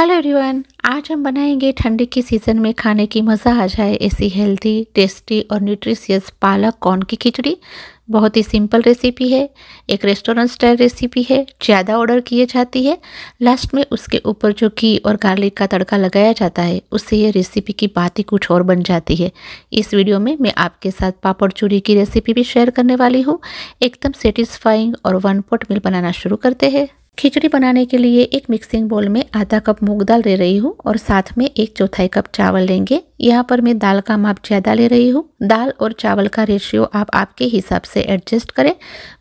hello everyone आज हम बनाएंगे ठंडी के सीज़न में खाने की मज़ा आ जाए ऐसी हेल्दी टेस्टी और न्यूट्रिशियस पालक कॉर्न की खिचड़ी बहुत ही सिंपल रेसिपी है एक रेस्टोरेंट स्टाइल रेसिपी है ज़्यादा ऑर्डर किए जाती है लास्ट में उसके ऊपर जो घी और गार्लिक का तड़का लगाया जाता है उससे ये रेसिपी की बात ही कुछ और बन जाती है इस वीडियो में मैं आपके साथ पापड़ चूरी की रेसिपी भी शेयर करने वाली हूँ एकदम सेटिस्फाइंग और वन पॉट मिल बनाना शुरू करते हैं खिचड़ी बनाने के लिए एक मिक्सिंग बोल में आधा कप मूंग दाल ले रही हूँ और साथ में एक चौथाई कप चावल लेंगे यहाँ पर मैं दाल का माप ज़्यादा ले रही हूँ दाल और चावल का रेशियो आप आपके हिसाब से एडजस्ट करें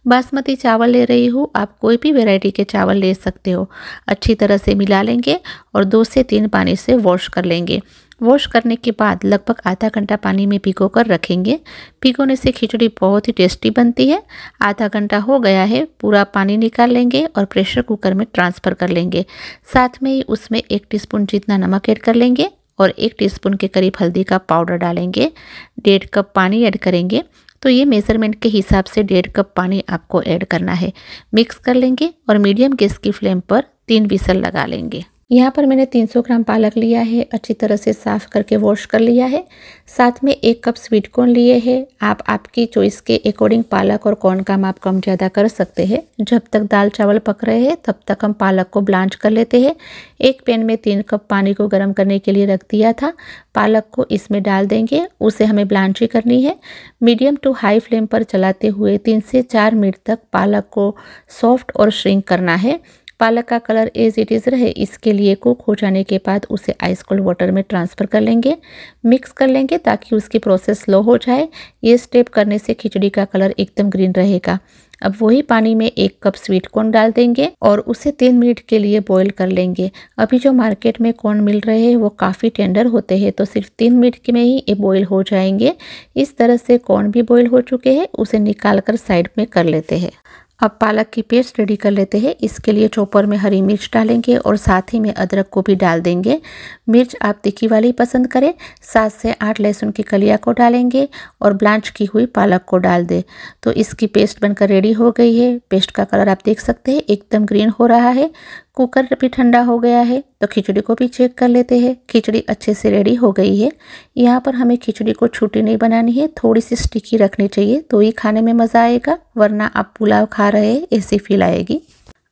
बासमती चावल ले रही हूँ आप कोई भी वेराइटी के चावल ले सकते हो अच्छी तरह से मिला लेंगे और दो से तीन पानी से वॉश कर लेंगे वॉश करने के बाद लगभग आधा घंटा पानी में भिगो कर रखेंगे भिगोने से खिचड़ी बहुत ही टेस्टी बनती है आधा घंटा हो गया है पूरा पानी निकाल लेंगे और प्रेशर कुकर में ट्रांसफ़र कर लेंगे साथ में ही उसमें एक टीस्पून जितना नमक ऐड कर लेंगे और एक टीस्पून के करीब हल्दी का पाउडर डालेंगे डेढ़ कप पानी ऐड करेंगे तो ये मेज़रमेंट के हिसाब से डेढ़ कप पानी आपको ऐड करना है मिक्स कर लेंगे और मीडियम गैस की फ्लेम पर तीन विसल लगा लेंगे यहाँ पर मैंने 300 ग्राम पालक लिया है अच्छी तरह से साफ़ करके वॉश कर लिया है साथ में एक कप स्वीट कॉर्न लिए हैं आप आपकी चॉइस के अकॉर्डिंग पालक और कॉर्न का माप कम ज़्यादा कर सकते हैं जब तक दाल चावल पक रहे हैं तब तक हम पालक को ब्लांच कर लेते हैं एक पैन में तीन कप पानी को गर्म करने के लिए रख दिया था पालक को इसमें डाल देंगे उसे हमें ब्लांच ही करनी है मीडियम टू हाई फ्लेम पर चलाते हुए तीन से चार मिनट तक पालक को सॉफ्ट और श्रिंक करना है पालक का कलर एज इट इज़ रहे इसके लिए कुक हो जाने के बाद उसे आइस कोल्ड वाटर में ट्रांसफ़र कर लेंगे मिक्स कर लेंगे ताकि उसकी प्रोसेस स्लो हो जाए ये स्टेप करने से खिचड़ी का कलर एकदम ग्रीन रहेगा अब वही पानी में एक कप स्वीट कॉर्न डाल देंगे और उसे तीन मिनट के लिए बॉईल कर लेंगे अभी जो मार्केट में कॉर्न मिल रहे हैं वो काफ़ी टेंडर होते हैं तो सिर्फ तीन मिनट में ही ये बॉईल हो जाएंगे इस तरह से कॉर्न भी बॉईल हो चुके हैं उसे निकाल कर साइड में कर लेते हैं अब पालक की पेस्ट रेडी कर लेते हैं इसके लिए चोपर में हरी मिर्च डालेंगे और साथ ही में अदरक को भी डाल देंगे मिर्च आप तीखी वाली पसंद करें सात से आठ लहसुन की कलिया को डालेंगे और ब्लांच की हुई पालक को डाल दें तो इसकी पेस्ट बनकर रेडी हो गई है पेस्ट का कलर आप देख सकते हैं एकदम ग्रीन हो रहा है कुकर भी ठंडा हो गया है तो खिचड़ी को भी चेक कर लेते हैं खिचड़ी अच्छे से रेडी हो गई है यहाँ पर हमें खिचड़ी को छोटी नहीं बनानी है थोड़ी सी स्टिकी रखनी चाहिए तो ही खाने में मज़ा आएगा वरना आप पुलाव खा रहे हैं ऐसी फील आएगी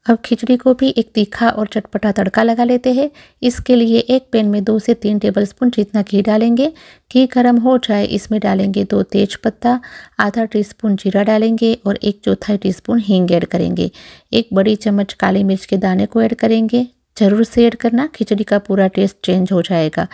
अब खिचड़ी को भी एक तीखा और चटपटा तड़का लगा लेते हैं इसके लिए एक पैन में दो से तीन टेबलस्पून जितना घी डालेंगे घी गर्म हो जाए इसमें डालेंगे दो तेज पत्ता आधा टीस्पून जीरा डालेंगे और एक चौथाई टीस्पून हींग ऐड करेंगे एक बड़ी चम्मच काली मिर्च के दाने को ऐड करेंगे ज़रूर से ऐड करना खिचड़ी का पूरा टेस्ट चेंज हो जाएगा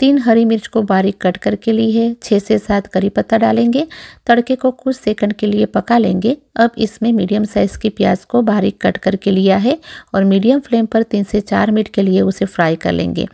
तीन हरी मिर्च को बारीक कट करके ली है छः से सात करी पत्ता डालेंगे तड़के को कुछ सेकंड के लिए पका लेंगे अब इसमें मीडियम साइज़ की प्याज को बारीक कट करके लिया है और मीडियम फ्लेम पर तीन से चार मिनट के लिए उसे फ्राई कर लेंगे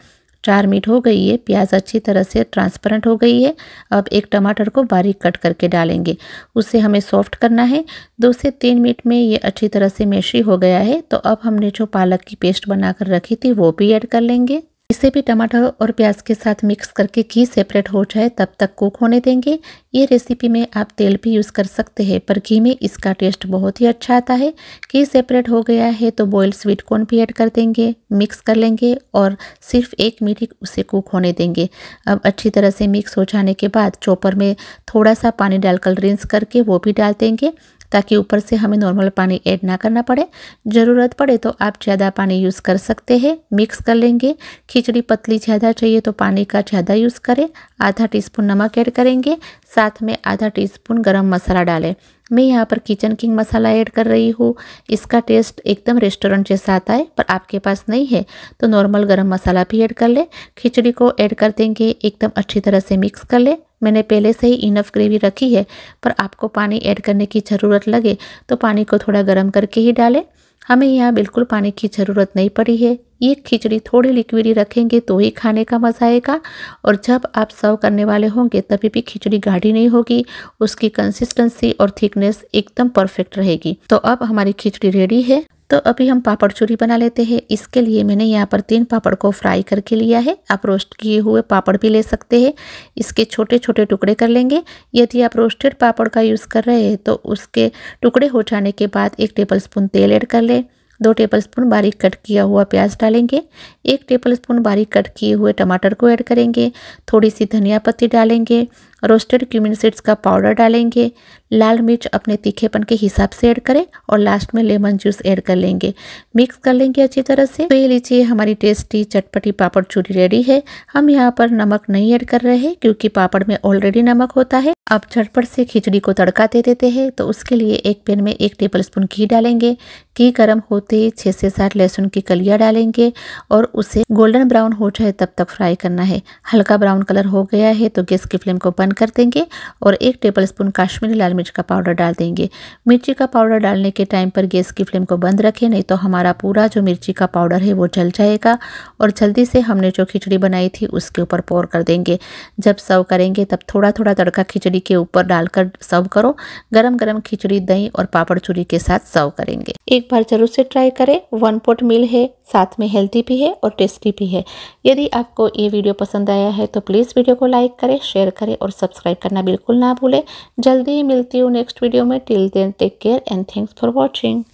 चार मिनट हो गई है प्याज अच्छी तरह से ट्रांसपेरेंट हो गई है अब एक टमाटर को बारीक कट करके डालेंगे उसे हमें सॉफ्ट करना है दो से तीन मिनट में ये अच्छी तरह से मैशी हो गया है तो अब हमने जो पालक की पेस्ट बनाकर रखी थी वो भी ऐड कर लेंगे इसे भी टमाटर और प्याज के साथ मिक्स करके घी सेपरेट हो जाए तब तक कुक होने देंगे ये रेसिपी में आप तेल भी यूज़ कर सकते हैं पर घी में इसका टेस्ट बहुत ही अच्छा आता है घी सेपरेट हो गया है तो बॉयल स्वीट कॉर्न भी ऐड कर देंगे मिक्स कर लेंगे और सिर्फ एक मिनट उसे कुक होने देंगे अब अच्छी तरह से मिक्स हो जाने के बाद चॉपर में थोड़ा सा पानी डालकर रिंस करके वो भी डाल देंगे ताकि ऊपर से हमें नॉर्मल पानी ऐड ना करना पड़े ज़रूरत पड़े तो आप ज़्यादा पानी यूज़ कर सकते हैं मिक्स कर लेंगे खिचड़ी पतली ज़्यादा चाहिए तो पानी का ज़्यादा यूज़ करें आधा टीस्पून नमक ऐड करेंगे साथ में आधा टीस्पून गरम मसाला डालें मैं यहाँ पर किचन किंग मसाला ऐड कर रही हूँ इसका टेस्ट एकदम रेस्टोरेंट जैसा आता है पर आपके पास नहीं है तो नॉर्मल गरम मसाला भी ऐड कर लें खिचड़ी को ऐड कर देंगे एकदम अच्छी तरह से मिक्स कर लें मैंने पहले से ही इनफ ग्रेवी रखी है पर आपको पानी ऐड करने की ज़रूरत लगे तो पानी को थोड़ा गर्म करके ही डालें हमें यहाँ बिल्कुल पानी की ज़रूरत नहीं पड़ी है ये खिचड़ी थोड़ी लिक्विडी रखेंगे तो ही खाने का मज़ा आएगा और जब आप सर्व करने वाले होंगे तभी भी खिचड़ी गाढ़ी नहीं होगी उसकी कंसिस्टेंसी और थिकनेस एकदम परफेक्ट रहेगी तो अब हमारी खिचड़ी रेडी है तो अभी हम पापड़ चूरी बना लेते हैं इसके लिए मैंने यहाँ पर तीन पापड़ को फ्राई करके लिया है आप रोस्ट किए हुए पापड़ भी ले सकते हैं इसके छोटे छोटे टुकड़े कर लेंगे यदि आप रोस्टेड पापड़ का यूज़ कर रहे हैं तो उसके टुकड़े हो जाने के बाद एक स्पून तेल ऐड कर लें दो टेबलस्पून बारीक कट किया हुआ प्याज डालेंगे एक टेबलस्पून बारीक कट किए हुए टमाटर को ऐड करेंगे थोड़ी सी धनिया पत्ती डालेंगे रोस्टेड क्यूमिन सीड्स का पाउडर डालेंगे लाल मिर्च अपने तीखेपन के हिसाब से ऐड करें और लास्ट में लेमन जूस ऐड कर लेंगे मिक्स कर लेंगे अच्छी तरह से तो ये लीजिए हमारी टेस्टी चटपटी पापड़ चूरी रेडी है हम यहाँ पर नमक नहीं ऐड कर रहे हैं क्योंकि पापड़ में ऑलरेडी नमक होता है अब झटपट से खिचड़ी को तड़का दे देते हैं तो उसके लिए एक पेन में एक टेबल स्पून घी डालेंगे घी गर्म होते ही छः से सात लहसुन की कलियाँ डालेंगे और उसे गोल्डन ब्राउन हो जाए तब तक फ्राई करना है हल्का ब्राउन कलर हो गया है तो गैस की फ्लेम को बंद कर देंगे और एक टेबल स्पून काश्मीरी लाल मिर्च का पाउडर डाल देंगे मिर्ची का पाउडर डालने के टाइम पर गैस की फ्लेम को बंद रखें नहीं तो हमारा पूरा जो मिर्ची का पाउडर है वो जल जाएगा और जल्दी से हमने जो खिचड़ी बनाई थी उसके ऊपर पोर कर देंगे जब सर्व करेंगे तब थोड़ा थोड़ा तड़का खिचड़ी के ऊपर डालकर सर्व करो गरम गरम खिचड़ी दही और पापड़ चूरी के साथ सर्व करेंगे एक बार जरूर से ट्राई करें वन पोट मील है साथ में हेल्थी भी है और टेस्टी भी है यदि आपको ये वीडियो पसंद आया है तो प्लीज़ वीडियो को लाइक करें शेयर करें और सब्सक्राइब करना बिल्कुल ना भूलें जल्दी ही मिलती हूँ नेक्स्ट वीडियो में till then take care and thanks for watching